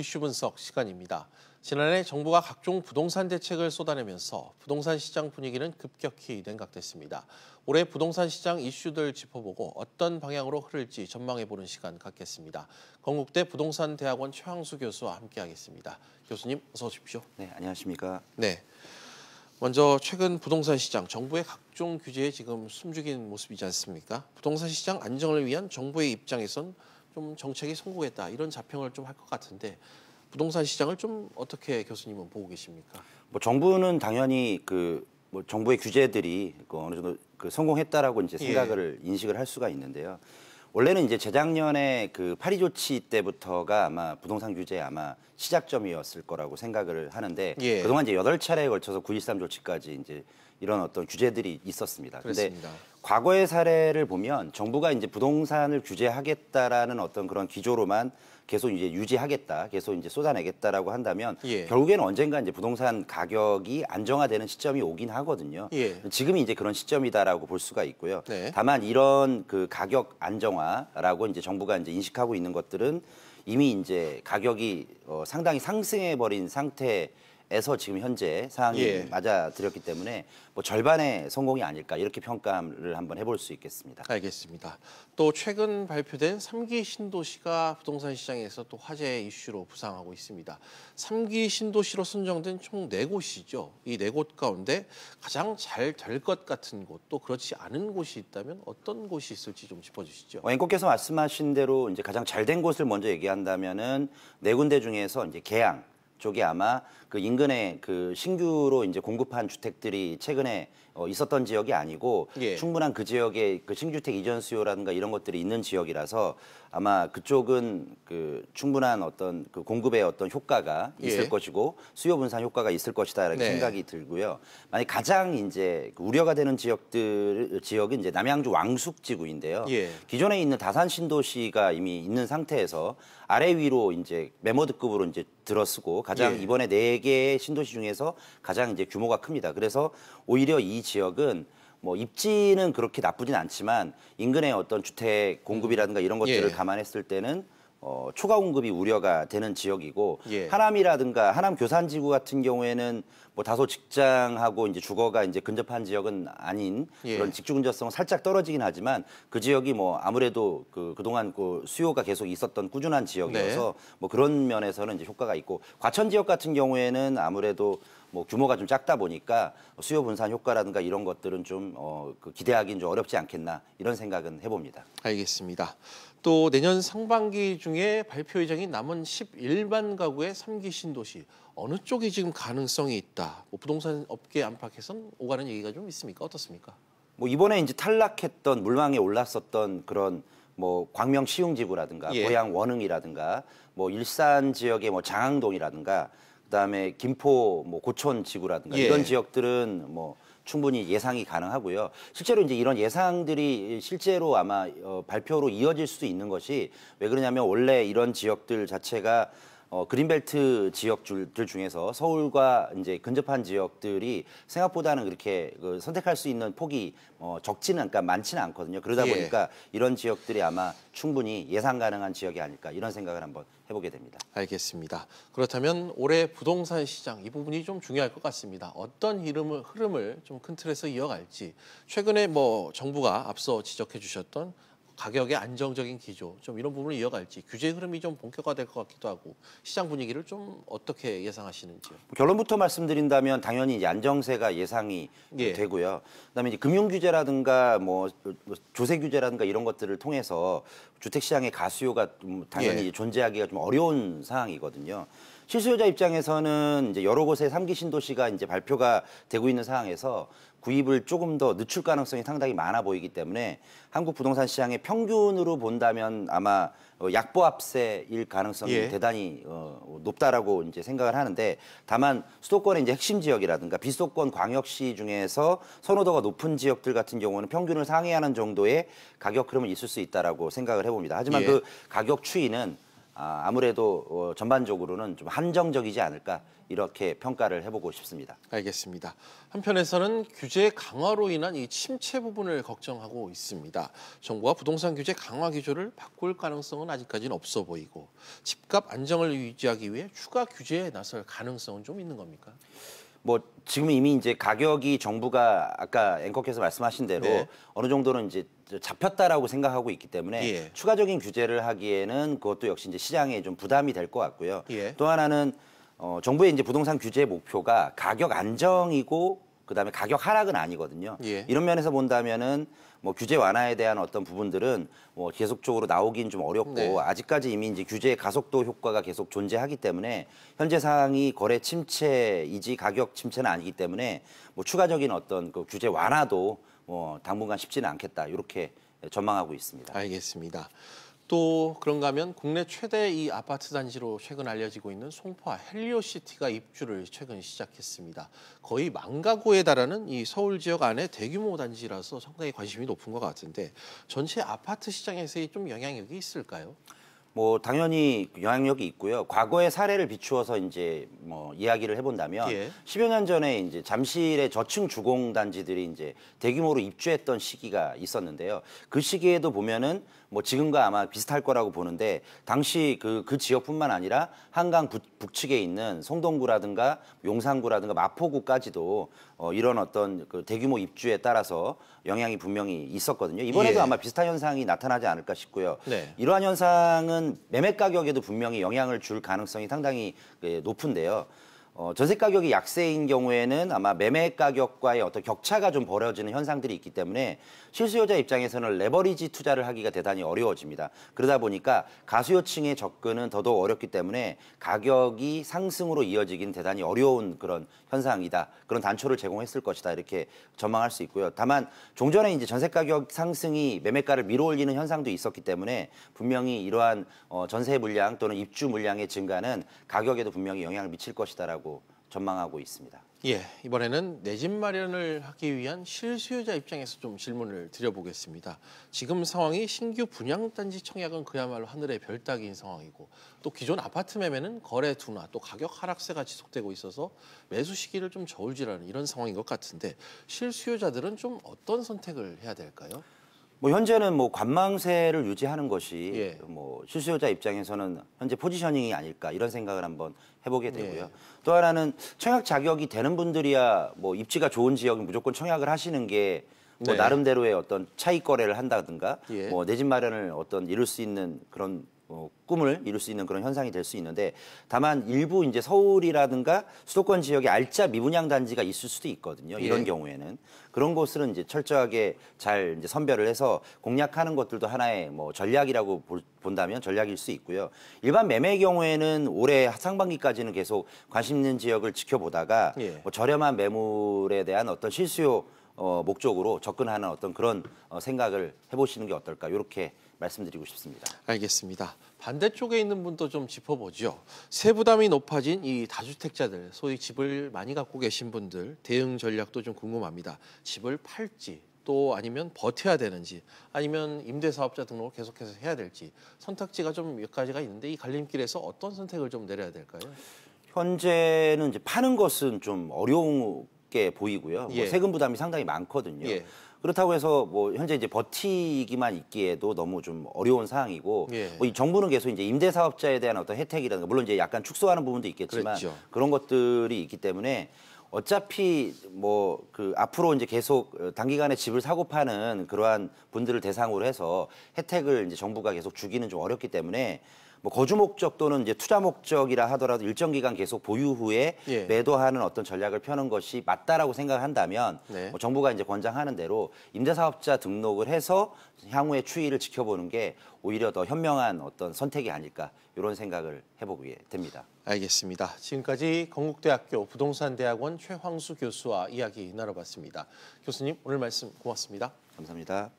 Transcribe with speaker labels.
Speaker 1: 이슈 분석 시간입니다. 지난해 정부가 각종 부동산 대책을 쏟아내면서 부동산 시장 분위기는 급격히 냉각됐습니다. 올해 부동산 시장 이슈들 짚어보고 어떤 방향으로 흐를지 전망해보는 시간 갖겠습니다. 건국대 부동산대학원 최항수 교수와 함께하겠습니다. 교수님 어서 오십시오. 네, 안녕하십니까. 네. 먼저 최근 부동산 시장 정부의 각종 규제에 지금 숨죽인 모습이지 않습니까? 부동산 시장 안정을 위한 정부의 입장에선 좀 정책이 성공했다 이런 자평을 좀 할 것 같은데 부동산 시장을 좀 어떻게 교수님은 보고 계십니까? 뭐 정부는 당연히
Speaker 2: 그 뭐 정부의 규제들이 그 어느 정도 그 성공했다라고 이제 예. 생각을 예. 인식을 할 수가 있는데요. 원래는 이제 재작년에 그 파리 조치 때부터가 아마 부동산 규제의 아마 시작점이었을 거라고 생각을 하는데 예. 그동안 이제 여덟 차례에 걸쳐서 913 조치까지 이제 이런 어떤 규제들이 있었습니다. 그런데 과거의 사례를 보면 정부가 이제 부동산을 규제하겠다라는 어떤 그런 기조로만 계속 이제 유지하겠다, 계속 이제 쏟아내겠다라고 한다면 예. 결국에는 언젠가 이제 부동산 가격이 안정화되는 시점이 오긴 하거든요. 예. 지금이 이제 그런 시점이다라고 볼 수가 있고요. 네. 다만 이런 그 가격 안정화라고 이제 정부가 이제 인식하고 있는 것들은 이미 이제 가격이 어, 상당히 상승해 버린 상태. 에서 지금 현재 상황이 예. 맞아들였기 때문에 뭐 절반의 성공이 아닐까 이렇게 평가를 한번 해볼 수 있겠습니다. 알겠습니다.
Speaker 1: 또 최근 발표된 3기 신도시가 부동산 시장에서 또 화제 이슈로 부상하고 있습니다. 3기 신도시로 선정된 총 4곳이죠. 이 4곳 가운데 가장 잘 될 것 같은 곳 또 그렇지 않은 곳이 있다면 어떤 곳이 있을지 좀 짚어주시죠. 어,
Speaker 2: 앵커께서 말씀하신 대로 이제 가장 잘 된 곳을 먼저 얘기한다면은 네 군데 중에서 이제 계양, 쪽이 아마 그 인근에 그 신규로 이제 공급한 주택들이 최근에 어, 있었던 지역이 아니고 예. 충분한 그 지역에 그 신규주택 이전 수요라든가 이런 것들이 있는 지역이라서 아마 그쪽은 그 충분한 어떤 그 공급의 어떤 효과가 예. 있을 예. 것이고 수요 분산 효과가 있을 것이다라는 네. 생각이 들고요. 만약 가장 이제 그 우려가 되는 지역들 지역은 이제 남양주 왕숙 지구인데요. 예. 기존에 있는 다산 신도시가 이미 있는 상태에서 아래 위로 이제 메모드급으로 이제 들어쓰고 가장 예. 이번에 네 개의 신도시 중에서 가장 이제 규모가 큽니다. 그래서 오히려 이 지역은 뭐 입지는 그렇게 나쁘진 않지만 인근의 어떤 주택 공급이라든가 이런 것들을 예. 감안했을 때는 어, 초과 공급이 우려가 되는 지역이고 예. 하남이라든가 하남 교산지구 같은 경우에는 뭐 다소 직장하고 이제 주거가 이제 근접한 지역은 아닌 예. 그런 직주 근접성은 살짝 떨어지긴 하지만 그 지역이 뭐 아무래도 그 그동안 그 수요가 계속 있었던 꾸준한 지역이어서 네. 뭐 그런 면에서는 이제 효과가 있고 과천 지역 같은 경우에는 아무래도 뭐 규모가 좀 작다 보니까 수요 분산 효과라든가 이런 것들은 좀 어, 그 기대하기는 좀 어렵지 않겠나 이런 생각은
Speaker 1: 해봅니다. 알겠습니다. 또 내년 상반기 중에 발표 예정인 남은 11만 가구의 3기 신도시 어느 쪽이 지금 가능성이 있다. 뭐 부동산 업계 안팎에선 오가는 얘기가 좀 있습니까? 어떻습니까?
Speaker 2: 뭐 이번에 이제 탈락했던 물망에 올랐었던 그런 뭐 광명 시흥지구라든가 예. 고향 원흥이라든가 뭐 일산 지역의 뭐 장항동이라든가 그다음에 김포 뭐 고촌 지구라든가 예. 이런 지역들은 뭐 충분히 예상이 가능하고요. 실제로 이제 이런 예상들이 실제로 아마 어, 발표로 이어질 수도 있는 것이 왜 그러냐면 원래 이런 지역들 자체가 어, 그린벨트 지역들 중에서 서울과 이제 근접한 지역들이 생각보다는 그렇게 그 선택할 수 있는 폭이 어, 적지는 그러니까 많지는 않거든요. 그러다 예. 보니까 이런 지역들이 아마 충분히 예상 가능한 지역이 아닐까 이런 생각을 한번 해보게 됩니다.
Speaker 1: 알겠습니다. 그렇다면 올해 부동산 시장 이 부분이 좀 중요할 것 같습니다. 어떤 흐름을, 흐름을 좀 큰 틀에서 이어갈지 최근에 뭐 정부가 앞서 지적해 주셨던 가격의 안정적인 기조 좀 이런 부분을 이어갈지 규제 흐름이 좀 본격화될 것 같기도 하고 시장 분위기를 좀 어떻게 예상하시는지요?
Speaker 2: 결론부터 말씀드린다면 당연히 이제 안정세가 예상이 예. 되고요. 그다음에 이제 금융 규제라든가 뭐, 뭐 조세 규제라든가 이런 것들을 통해서 주택 시장의 가수요가 당연히 예. 존재하기가 좀 어려운 상황이거든요. 실수요자 입장에서는 이제 여러 곳의 삼기 신도시가 이제 발표가 되고 있는 상황에서 구입을 조금 더 늦출 가능성이 상당히 많아 보이기 때문에 한국 부동산 시장의 평균으로 본다면 아마 어, 약보합세일 가능성이 예. 대단히 어, 높다라고 이제 생각을 하는데 다만 수도권의 이제 핵심 지역이라든가 비수도권 광역시 중에서 선호도가 높은 지역들 같은 경우는 평균을 상회하는 정도의 가격 흐름은 있을 수 있다라고 생각을 해봅니다. 하지만 예. 그 가격 추이는 아, 아무래도 어,
Speaker 1: 전반적으로는 좀 한정적이지 않을까 이렇게 평가를 해보고 싶습니다. 알겠습니다. 한편에서는 규제 강화로 인한 이 침체 부분을 걱정하고 있습니다. 정부가 부동산 규제 강화 기조를 바꿀 가능성은 아직까지는 없어 보이고 집값 안정을 유지하기 위해 추가 규제에 나설 가능성은 좀 있는 겁니까?
Speaker 2: 뭐 지금 이미 이제 가격이 정부가 아까 앵커께서 말씀하신 대로 네. 어느 정도는 이제 잡혔다라고 생각하고 있기 때문에 예. 추가적인 규제를 하기에는 그것도 역시 이제 시장에 좀 부담이 될 것 같고요. 예. 또 하나는 어, 정부의 이제 부동산 규제 목표가 가격 안정이고 그다음에 가격 하락은 아니거든요. 예. 이런 면에서 본다면은 뭐 규제 완화에 대한 어떤 부분들은 뭐 계속적으로 나오긴 좀 어렵고 네. 아직까지 이미 이제 규제의 가속도 효과가 계속 존재하기 때문에 현재 상황이 거래 침체이지 가격 침체는 아니기 때문에 뭐 추가적인 어떤 그 규제 완화도 뭐 당분간 쉽지는 않겠다 이렇게 전망하고
Speaker 1: 있습니다. 알겠습니다. 또 그런가 하면 국내 최대 이 아파트 단지로 최근 알려지고 있는 송파 헬리오시티가 입주를 최근 시작했습니다. 거의 망가구에 달하는 이 서울 지역 안에 대규모 단지라서 상당히 관심이 높은 것 같은데 전체 아파트 시장에서의 좀 영향력이 있을까요? 뭐 당연히 영향력이 있고요. 과거의
Speaker 2: 사례를 비추어서 이제 뭐 이야기를 해본다면 예. 10여 년 전에 이제 잠실의 저층 주공 단지들이 이제 대규모로 입주했던 시기가 있었는데요. 그 시기에도 보면은 뭐 지금과 아마 비슷할 거라고 보는데 당시 그그 그 지역뿐만 아니라 한강 북, 측에 있는 송동구라든가 용산구라든가 마포구까지도 어 이런 어떤 그 대규모 입주에 따라서 영향이 분명히 있었거든요. 이번에도 예. 아마 비슷한 현상이 나타나지 않을까 싶고요. 네. 이러한 현상은 하는 매매 가격에도 분명히 영향을 줄 가능성이 상당히 그 높은데요. 어, 전세 가격이 약세인 경우에는 아마 매매 가격과의 어떤 격차가 좀 벌어지는 현상들이 있기 때문에 실수요자 입장에서는 레버리지 투자를 하기가 대단히 어려워집니다. 그러다 보니까 가수요층의 접근은 더더욱 어렵기 때문에 가격이 상승으로 이어지긴 대단히 어려운 그런 현상이다. 그런 단초를 제공했을 것이다. 이렇게 전망할 수 있고요. 다만 종전에 이제 전세 가격 상승이 매매가를 밀어올리는 현상도 있었기 때문에 분명히 이러한 어, 전세 물량 또는 입주 물량의 증가는 가격에도 분명히 영향을 미칠 것이다라고 전망하고 있습니다.
Speaker 1: 예, 이번에는 내집 마련을 하기 위한 실수요자 입장에서 좀 질문을 드려보겠습니다. 지금 상황이 신규 분양단지 청약은 그야말로 하늘의 별따기인 상황이고 또 기존 아파트 매매는 거래 둔화 또 가격 하락세가 지속되고 있어서 매수 시기를 좀 저울질하는 이런 상황인 것 같은데 실수요자들은 좀 어떤 선택을 해야 될까요?
Speaker 2: 뭐 현재는 뭐 관망세를 유지하는 것이 예. 뭐 실수요자 입장에서는 현재 포지셔닝이 아닐까 이런 생각을 한번 해보게 예. 되고요. 예. 또 하나는 청약 자격이 되는 분들이야 뭐 입지가 좋은 지역은 무조건 청약을 하시는 게뭐 네. 나름대로의 어떤 차익 거래를 한다든가 예. 뭐내 집 마련을 어떤 이룰 수 있는 그런 뭐 꿈을 이룰 수 있는 그런 현상이 될 수 있는데 다만 일부 이제 서울이라든가 수도권 지역에 알짜 미분양 단지가 있을 수도 있거든요. 예. 이런 예. 경우에는 그런 곳은 이제 철저하게 잘 이제 선별을 해서 공략하는 것들도 하나의 뭐 전략이라고 본다면 전략일 수 있고요. 일반 매매 경우에는 올해 상반기까지는 계속 관심 있는 지역을 지켜보다가 예. 뭐 저렴한 매물에 대한 어떤 실수요 어, 목적으로 접근하는 어떤 그런 어, 생각을 해보시는 게 어떨까
Speaker 1: 이렇게 말씀드리고 싶습니다. 알겠습니다. 반대쪽에 있는 분도 좀 짚어보죠. 세부담이 높아진 이 다주택자들, 소위 집을 많이 갖고 계신 분들 대응 전략도 좀 궁금합니다. 집을 팔지 또 아니면 버텨야 되는지 아니면 임대사업자 등록을 계속해서 해야 될지 선택지가 좀 몇 가지가 있는데 이 갈림길에서 어떤 선택을 좀 내려야 될까요?
Speaker 2: 현재는 이제 파는 것은 좀 어려운 높게 보이고요. 뭐 예. 뭐 세금 부담이 상당히 많거든요. 예. 그렇다고 해서 뭐 현재 이제 버티기만 있기에도 너무 좀 어려운 상황이고 예. 뭐 정부는 계속 이제 임대 사업자에 대한 어떤 혜택이라든가 물론 이제 약간 축소하는 부분도 있겠지만 그랬죠. 그런 것들이 있기 때문에 어차피 뭐 그 앞으로 이제 계속 단기간에 집을 사고 파는 그러한 분들을 대상으로 해서 혜택을 이제 정부가 계속 주기는 좀 어렵기 때문에 뭐 거주 목적 또는 이제 투자 목적이라 하더라도 일정 기간 계속 보유 후에 예. 매도하는 어떤 전략을 펴는 것이 맞다라고 생각을 한다면 네. 뭐 정부가 이제 권장하는 대로 임대사업자 등록을 해서 향후의 추이를 지켜보는 게 오히려 더 현명한 어떤 선택이 아닐까 이런 생각을 해보게 됩니다.
Speaker 1: 알겠습니다. 지금까지 건국대학교 부동산대학원 최황수 교수와 이야기 나눠봤습니다. 교수님 오늘 말씀 고맙습니다. 감사합니다.